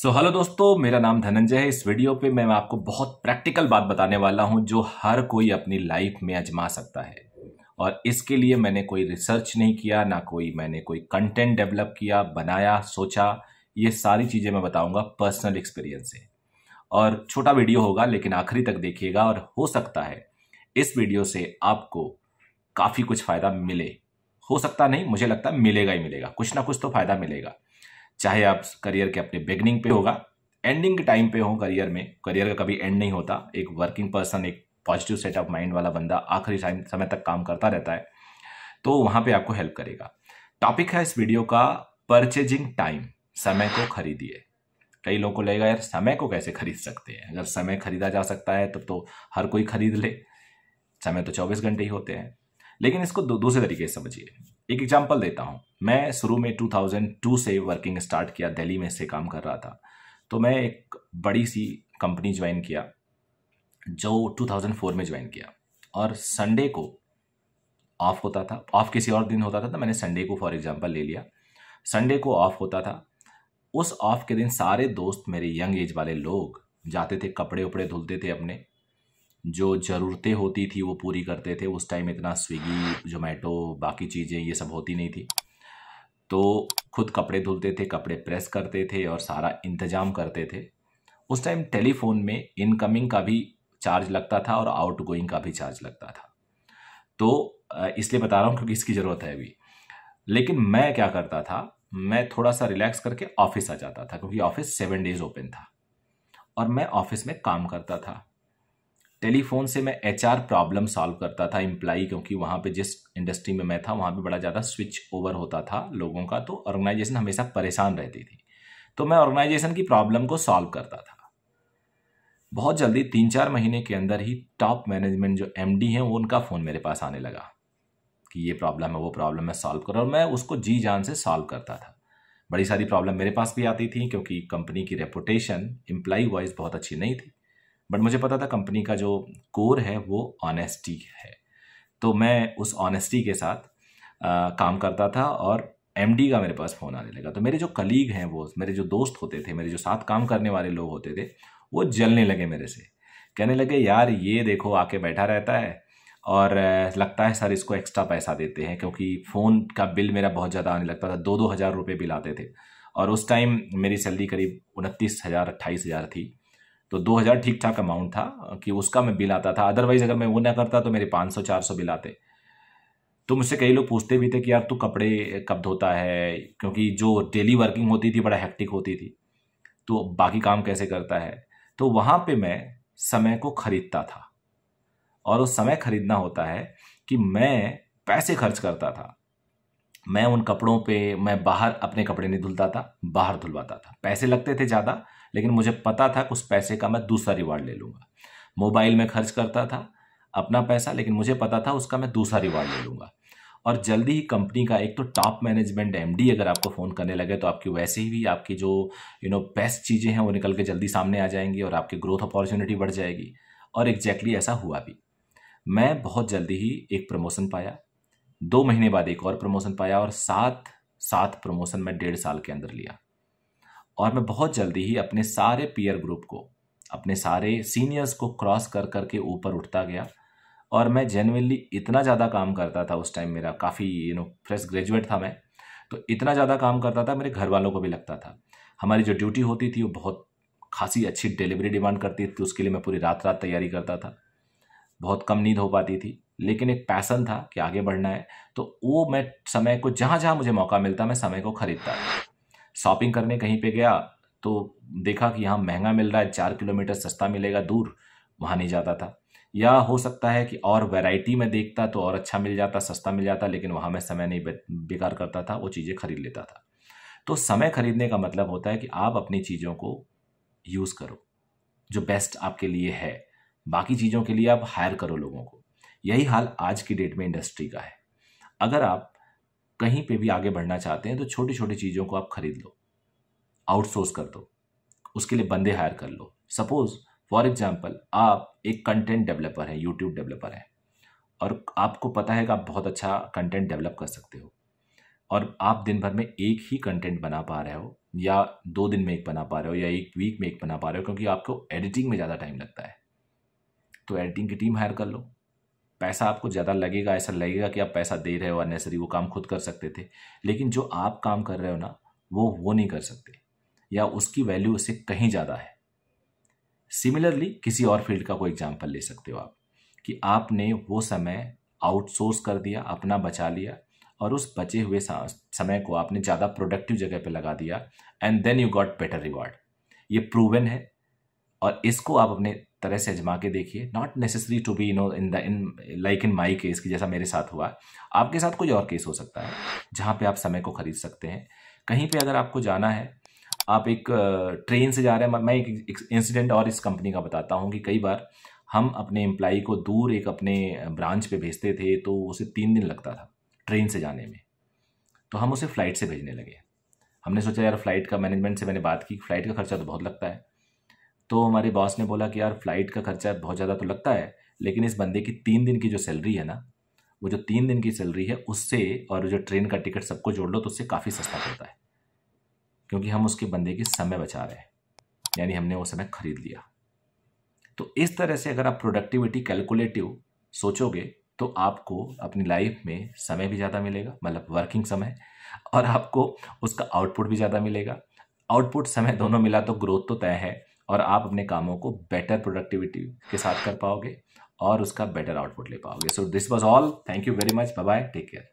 सो so, hello दोस्तों मेरा नाम धनंजय है इस वीडियो पे मैं आपको बहुत प्रैक्टिकल बात बताने वाला हूँ जो हर कोई अपनी लाइफ में आजमा सकता है और इसके लिए मैंने कोई रिसर्च नहीं किया ना कोई मैंने कोई कंटेंट डेवलप किया बनाया सोचा ये सारी चीज़ें मैं बताऊँगा पर्सनल एक्सपीरियंस से और छोटा वीडियो होगा लेकिन आखिरी तक देखिएगा और हो सकता है इस वीडियो से आपको काफ़ी कुछ फ़ायदा मिले हो सकता नहीं मुझे लगता मिलेगा ही मिलेगा कुछ ना कुछ तो फ़ायदा मिलेगा चाहे आप करियर के अपने बिगनिंग पे होगा एंडिंग के टाइम पे हो करियर में करियर का कभी एंड नहीं होता एक वर्किंग पर्सन एक पॉजिटिव सेट ऑफ माइंड वाला बंदा आखिरी टाइम समय तक काम करता रहता है तो वहाँ पे आपको हेल्प करेगा टॉपिक है इस वीडियो का परचेजिंग टाइम समय को खरीदिए कई लोगों को लगेगा यार समय को कैसे खरीद सकते हैं अगर समय खरीदा जा सकता है तब तो, तो हर कोई खरीद ले समय तो चौबीस घंटे ही होते हैं लेकिन इसको दो, दूसरे तरीके से समझिए एक एग्जाम्पल देता हूँ मैं शुरू में 2002 से वर्किंग स्टार्ट किया दिल्ली में से काम कर रहा था तो मैं एक बड़ी सी कंपनी ज्वाइन किया जो 2004 में ज्वाइन किया और संडे को ऑफ होता था ऑफ किसी और दिन होता था तो मैंने संडे को फॉर एग्जाम्पल ले लिया संडे को ऑफ होता था उस ऑफ के दिन सारे दोस्त मेरे यंग एज वाले लोग जाते थे कपड़े उपड़े धुलते थे अपने जो ज़रूरतें होती थी वो पूरी करते थे उस टाइम इतना स्विगी जोमेटो बाकी चीज़ें ये सब होती नहीं थी तो खुद कपड़े धुलते थे कपड़े प्रेस करते थे और सारा इंतज़ाम करते थे उस टाइम टेलीफोन में इनकमिंग का भी चार्ज लगता था और आउट गोइंग का भी चार्ज लगता था तो इसलिए बता रहा हूँ क्योंकि इसकी ज़रूरत है अभी लेकिन मैं क्या करता था मैं थोड़ा सा रिलैक्स करके ऑफिस आ जाता था क्योंकि ऑफिस सेवन डेज ओपन था और मैं ऑफिस में काम करता था टेलीफोन से मैं एच प्रॉब्लम सॉल्व करता था इम्प्लाई क्योंकि वहाँ पे जिस इंडस्ट्री में मैं था वहाँ पे बड़ा ज़्यादा स्विच ओवर होता था लोगों का तो ऑर्गेनाइजेशन हमेशा परेशान रहती थी तो मैं ऑर्गेनाइजेशन की प्रॉब्लम को सॉल्व करता था बहुत जल्दी तीन चार महीने के अंदर ही टॉप मैनेजमेंट जो एम डी हैं वो उनका फ़ोन मेरे पास आने लगा कि ये प्रॉब्लम है वो प्रॉब्लम मैं सॉल्व कर रहा और मैं उसको जी जान से सॉल्व करता था बड़ी सारी प्रॉब्लम मेरे पास भी आती थी क्योंकि कंपनी की रेपुटेशन एम्प्लाई वाइज बहुत अच्छी नहीं थी बट मुझे पता था कंपनी का जो कोर है वो ऑनेस्टी है तो मैं उस ऑनेस्टी के साथ आ, काम करता था और एम का मेरे पास फ़ोन आने लगा तो मेरे जो कलीग हैं वो मेरे जो दोस्त होते थे मेरे जो साथ काम करने वाले लोग होते थे वो जलने लगे मेरे से कहने लगे यार ये देखो आके बैठा रहता है और लगता है सर इसको एक्स्ट्रा पैसा देते हैं क्योंकि फ़ोन का बिल मेरा बहुत ज़्यादा आने लगता था दो दो हज़ार रुपये बिल आते थे और उस टाइम मेरी सैलरी करीब उनतीस हज़ार अट्ठाईस हज़ार थी तो 2000 ठीक ठाक अमाउंट था कि उसका मैं बिल आता था अदरवाइज अगर मैं वो ना करता तो मेरे 500 400 बिल आते तो मुझसे कई लोग पूछते भी थे कि यार तू कपड़े कब धोता है क्योंकि जो डेली वर्किंग होती थी बड़ा हैक्टिक होती थी तो बाकी काम कैसे करता है तो वहाँ पे मैं समय को खरीदता था और उस समय खरीदना होता है कि मैं पैसे खर्च करता था मैं उन कपड़ों पे मैं बाहर अपने कपड़े नहीं धुलता था बाहर धुलवाता था पैसे लगते थे ज़्यादा लेकिन मुझे पता था उस पैसे का मैं दूसरा रिवार्ड ले लूँगा मोबाइल में खर्च करता था अपना पैसा लेकिन मुझे पता था उसका मैं दूसरा रिवार्ड ले लूँगा और जल्दी ही कंपनी का एक तो टॉप मैनेजमेंट एमडी अगर आपको फ़ोन करने लगे तो आपकी वैसे ही भी आपकी जो यू नो बेस्ट चीज़ें हैं वो निकल के जल्दी सामने आ जाएंगी और आपकी ग्रोथ अपॉर्चुनिटी बढ़ जाएगी और एग्जैक्टली exactly ऐसा हुआ भी मैं बहुत जल्दी ही एक प्रमोशन पाया दो महीने बाद एक और प्रमोशन पाया और सात सात प्रमोशन मैं डेढ़ साल के अंदर लिया और मैं बहुत जल्दी ही अपने सारे पीयर ग्रुप को अपने सारे सीनियर्स को क्रॉस कर कर के ऊपर उठता गया और मैं जेनविनली इतना ज़्यादा काम करता था उस टाइम मेरा काफ़ी यू नो फ्रेश ग्रेजुएट था मैं तो इतना ज़्यादा काम करता था मेरे घर वालों को भी लगता था हमारी जो ड्यूटी होती थी वो बहुत खासी अच्छी डिलीवरी डिमांड करती थी तो उसके लिए मैं पूरी रात रात तैयारी करता था बहुत कम नींद हो पाती थी लेकिन एक पैसन था कि आगे बढ़ना है तो वो मैं समय को जहाँ जहाँ मुझे मौका मिलता मैं समय को खरीदता था शॉपिंग करने कहीं पे गया तो देखा कि यहाँ महंगा मिल रहा है चार किलोमीटर सस्ता मिलेगा दूर वहाँ नहीं जाता था या हो सकता है कि और वैरायटी में देखता तो और अच्छा मिल जाता सस्ता मिल जाता लेकिन वहाँ मैं समय नहीं बेकार करता था वो चीज़ें खरीद लेता था तो समय खरीदने का मतलब होता है कि आप अपनी चीज़ों को यूज़ करो जो बेस्ट आपके लिए है बाकी चीज़ों के लिए आप हायर करो लोगों को यही हाल आज की डेट में इंडस्ट्री का है अगर आप कहीं पे भी आगे बढ़ना चाहते हैं तो छोटी छोटी चीज़ों को आप खरीद लो आउटसोर्स कर दो उसके लिए बंदे हायर कर लो सपोज़ फॉर एग्जाम्पल आप एक कंटेंट डेवलपर हैं यूट्यूब डेवलपर हैं और आपको पता है कि आप बहुत अच्छा कंटेंट डेवलप कर सकते हो और आप दिन भर में एक ही कंटेंट बना पा रहे हो या दो दिन में एक बना पा रहे हो या एक वीक में एक बना पा रहे हो क्योंकि आपको एडिटिंग में ज़्यादा टाइम लगता है तो एडिटिंग की टीम हायर कर लो पैसा आपको ज़्यादा लगेगा ऐसा लगेगा कि आप पैसा दे रहे हो अननेसरी वो काम खुद कर सकते थे लेकिन जो आप काम कर रहे हो ना वो वो नहीं कर सकते या उसकी वैल्यू उससे कहीं ज़्यादा है सिमिलरली किसी और फील्ड का कोई एग्जाम्पल ले सकते हो आप कि आपने वो समय आउटसोर्स कर दिया अपना बचा लिया और उस बचे हुए समय को आपने ज़्यादा प्रोडक्टिव जगह पे लगा दिया and then you got better reward ये प्रूवन है और इसको आप अपने तरह से अजमा के देखिए not necessary to be no in the in like in my case की जैसा मेरे साथ हुआ आपके साथ कोई और केस हो सकता है जहाँ पे आप समय को खरीद सकते हैं कहीं पे अगर आपको जाना है आप एक ट्रेन से जा रहे हैं मैं एक इंसिडेंट और इस कंपनी का बताता हूँ कि कई बार हम अपने एम्प्लाई को दूर एक अपने ब्रांच पे भेजते थे तो उसे तीन दिन लगता था ट्रेन से जाने में तो हम उसे फ़्लाइट से भेजने लगे हमने सोचा यार फ़्लाइट का मैनेजमेंट से मैंने बात की फ़्लाइट का खर्चा तो बहुत लगता है तो हमारे बॉस ने बोला कि यार फ़्लाइट का खर्चा बहुत ज़्यादा तो लगता है लेकिन इस बंदे की तीन दिन की जो सैलरी है ना वो जो तीन दिन की सैलरी है उससे और जो ट्रेन का टिकट सबको जोड़ लो तो उससे काफ़ी सस्ता पड़ता है क्योंकि हम उसके बंदे के समय बचा रहे हैं यानी हमने वो समय खरीद लिया तो इस तरह से अगर आप प्रोडक्टिविटी कैलकुलेटिव सोचोगे तो आपको अपनी लाइफ में समय भी ज़्यादा मिलेगा मतलब वर्किंग समय और आपको उसका आउटपुट भी ज़्यादा मिलेगा आउटपुट समय दोनों मिला तो ग्रोथ तो तय है और आप अपने कामों को बेटर प्रोडक्टिविटी के साथ कर पाओगे और उसका बेटर आउटपुट ले पाओगे so this was all thank you very much bye take care